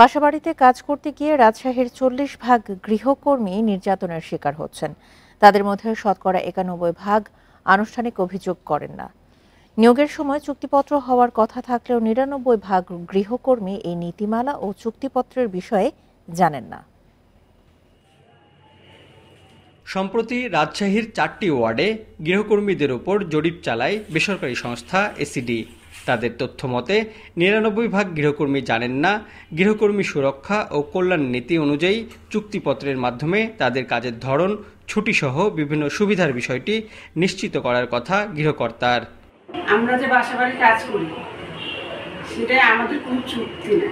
বাসাবাড়িতে কাজ করতে গিয়ে রাজশাহীর চল্লিশ ভাগ গৃহকর্মী নির্যাতনের শিকার হচ্ছেন তাদের মধ্যে শতকরা একানব্বই ভাগ আনুষ্ঠানিক অভিযোগ করেন না নিয়োগের সময় চুক্তিপত্র হওয়ার কথা থাকলেও নিরানব্বই ভাগ গৃহকর্মী এই নীতিমালা ও চুক্তিপত্রের বিষয়ে জানেন না সম্প্রতি রাজশাহীর চারটি ওয়ার্ডে গৃহকর্মীদের ওপর জরিপ চালায় বেসরকারি সংস্থা এসিডি তাদের তথ্য মতে নিরানব্বই ভাগ গৃহকর্মী জানেন না গৃহকর্মী সুরক্ষা ও কল্যাণ নীতি অনুযায়ী চুক্তিপত্রের মাধ্যমে তাদের কাজের ধরন ছুটিসহ বিভিন্ন সুবিধার বিষয়টি নিশ্চিত করার কথা গৃহকর্তার আমরা যে বাসা বাড়ি কাজ করি সেটাই আমাদের কোনো চুক্তি না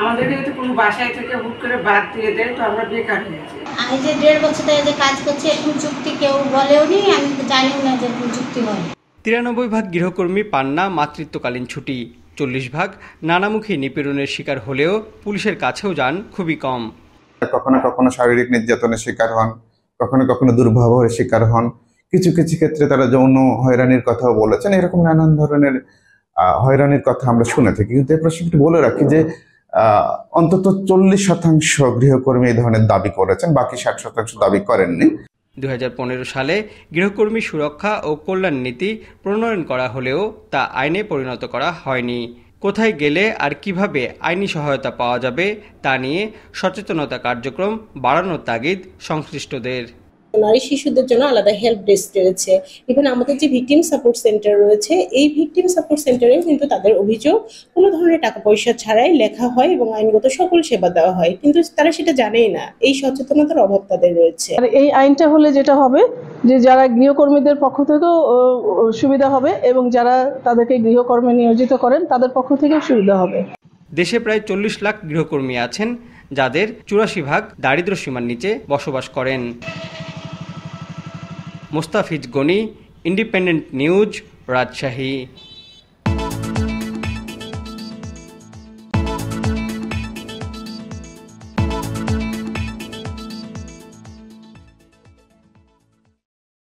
আমাদেরকে যদি কোনো বাসায় থেকে হুট করে বাদ দিয়ে দেয় তো আমরা বেকার হয়ে যাই আমি যে দেড় বছর ধরে যে কাজ করছি এখন চুক্তি কেউ বলেও নি আমি জানিও না যে চুক্তি হয় তিরানব্বই ভাগ গৃহকর্মী পান না মাতৃত্বকালীন ছুটি চল্লিশ ভাগ নানামুখী নিপীড়নের শিকার হলেও পুলিশের কাছেও যান খুবই কম কখনো কখনো শারীরিক নির্যাতনের শিকার হন কখনো কখনো দুর্ব্যবহারের শিকার হন কিছু কিছু ক্ষেত্রে তারা যৌন হয়রানির কথাও বলেছেন এরকম নানান ধরনের হয়রানির কথা আমরা শুনে থাকি কিন্তু এই প্রসঙ্গে বলে রাখি যে অন্তত চল্লিশ শতাংশ গৃহকর্মী এই ধরনের দাবি করেছেন বাকি ষাট শতাংশ দাবি করেননি দু সালে গৃহকর্মী সুরক্ষা ও কল্যাণ নীতি প্রণয়ন করা হলেও তা আইনে পরিণত করা হয়নি কোথায় গেলে আর কিভাবে আইনি সহায়তা পাওয়া যাবে তা নিয়ে সচেতনতা কার্যক্রম বাড়ানোর তাগিদ সংশ্লিষ্টদের নারী শিশুদের জন্য আলাদা হেল্প ডেস্ক রয়েছে ইভেন আমাদের যে ভিকটিম সাপোর্ট সেন্টার রয়েছে এই ভিকটিম সাপোর্ট সেন্টারেও কিন্তু তাদের অভিযোগ কোনো ধরনের টাকা পয়সা ছাড়াই লেখা হয় এবং আইনগত সকল সেবা দেওয়া হয় কিন্তু তারা সেটা জানেই না এই সচেতনতার অভাব তাদের রয়েছে আর এই আইনটা হলে যেটা হবে যে যারা গৃহকর্মীদের পক্ষ থেকেও সুবিধা হবে এবং যারা তাদেরকে গৃহকর্মে নিয়োজিত করেন তাদের পক্ষ থেকেও সুবিধা হবে দেশে প্রায় চল্লিশ লাখ গৃহকর্মী আছেন যাদের চুরাশি ভাগ দারিদ্র সীমার নিচে বসবাস করেন মুস্তাফিজ গনি ইন্ডিপেন্ডেন্ট নিউজ রাজশাহী